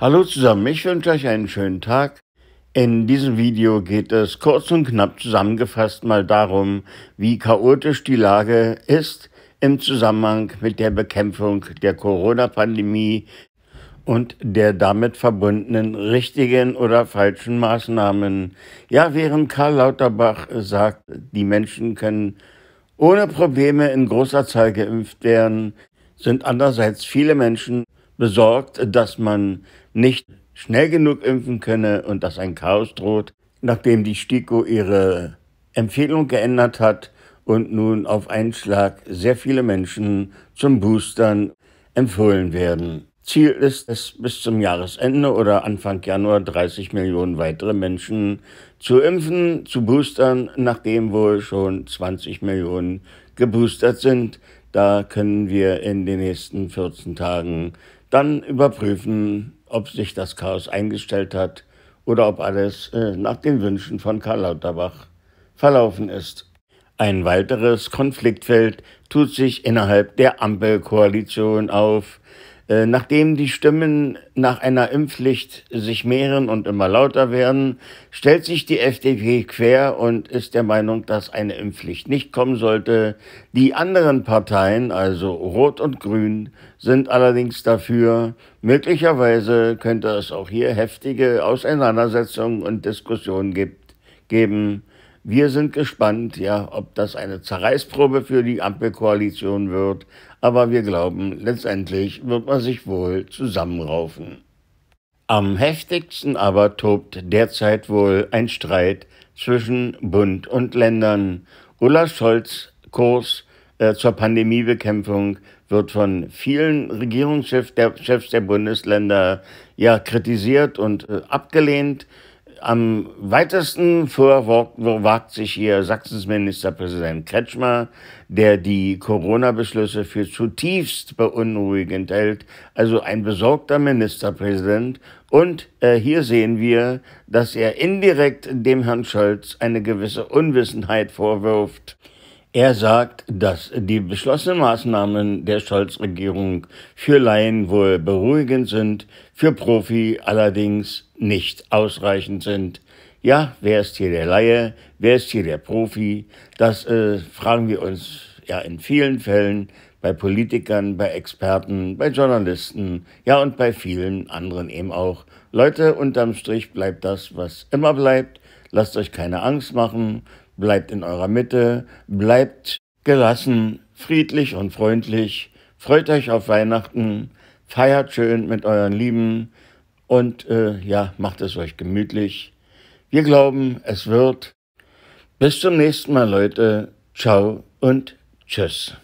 Hallo zusammen, ich wünsche euch einen schönen Tag. In diesem Video geht es kurz und knapp zusammengefasst mal darum, wie chaotisch die Lage ist im Zusammenhang mit der Bekämpfung der Corona-Pandemie und der damit verbundenen richtigen oder falschen Maßnahmen. Ja, während Karl Lauterbach sagt, die Menschen können ohne Probleme in großer Zahl geimpft werden, sind andererseits viele Menschen besorgt, dass man nicht schnell genug impfen könne und dass ein Chaos droht, nachdem die STIKO ihre Empfehlung geändert hat und nun auf einen Schlag sehr viele Menschen zum Boostern empfohlen werden. Ziel ist es, bis zum Jahresende oder Anfang Januar 30 Millionen weitere Menschen zu impfen, zu boostern, nachdem wohl schon 20 Millionen geboostert sind. Da können wir in den nächsten 14 Tagen dann überprüfen, ob sich das Chaos eingestellt hat oder ob alles äh, nach den Wünschen von Karl Lauterbach verlaufen ist. Ein weiteres Konfliktfeld tut sich innerhalb der Ampelkoalition auf. Äh, nachdem die Stimmen nach einer Impfpflicht sich mehren und immer lauter werden, stellt sich die FDP quer und ist der Meinung, dass eine Impfpflicht nicht kommen sollte. Die anderen Parteien, also Rot und Grün, sind allerdings dafür. Möglicherweise könnte es auch hier heftige Auseinandersetzungen und Diskussionen geben. Wir sind gespannt, ja, ob das eine Zerreißprobe für die Ampelkoalition wird, aber wir glauben, letztendlich wird man sich wohl zusammenraufen. Am heftigsten aber tobt derzeit wohl ein Streit zwischen Bund und Ländern. Ulla Scholz Kurs äh, zur Pandemiebekämpfung wird von vielen Regierungschefs der, Chefs der Bundesländer ja kritisiert und äh, abgelehnt. Am weitesten vorwagt sich hier Sachsens Ministerpräsident Kretschmer, der die Corona-Beschlüsse für zutiefst beunruhigend hält. Also ein besorgter Ministerpräsident. Und äh, hier sehen wir, dass er indirekt dem Herrn Scholz eine gewisse Unwissenheit vorwirft. Er sagt, dass die beschlossenen Maßnahmen der Scholz-Regierung für Laien wohl beruhigend sind, für Profi allerdings nicht ausreichend sind. Ja, wer ist hier der Laie? Wer ist hier der Profi? Das äh, fragen wir uns ja in vielen Fällen bei Politikern, bei Experten, bei Journalisten, ja und bei vielen anderen eben auch. Leute, unterm Strich bleibt das, was immer bleibt. Lasst euch keine Angst machen, bleibt in eurer Mitte, bleibt gelassen, friedlich und freundlich, freut euch auf Weihnachten, feiert schön mit euren Lieben und äh, ja, macht es euch gemütlich. Wir glauben, es wird. Bis zum nächsten Mal, Leute. Ciao und tschüss.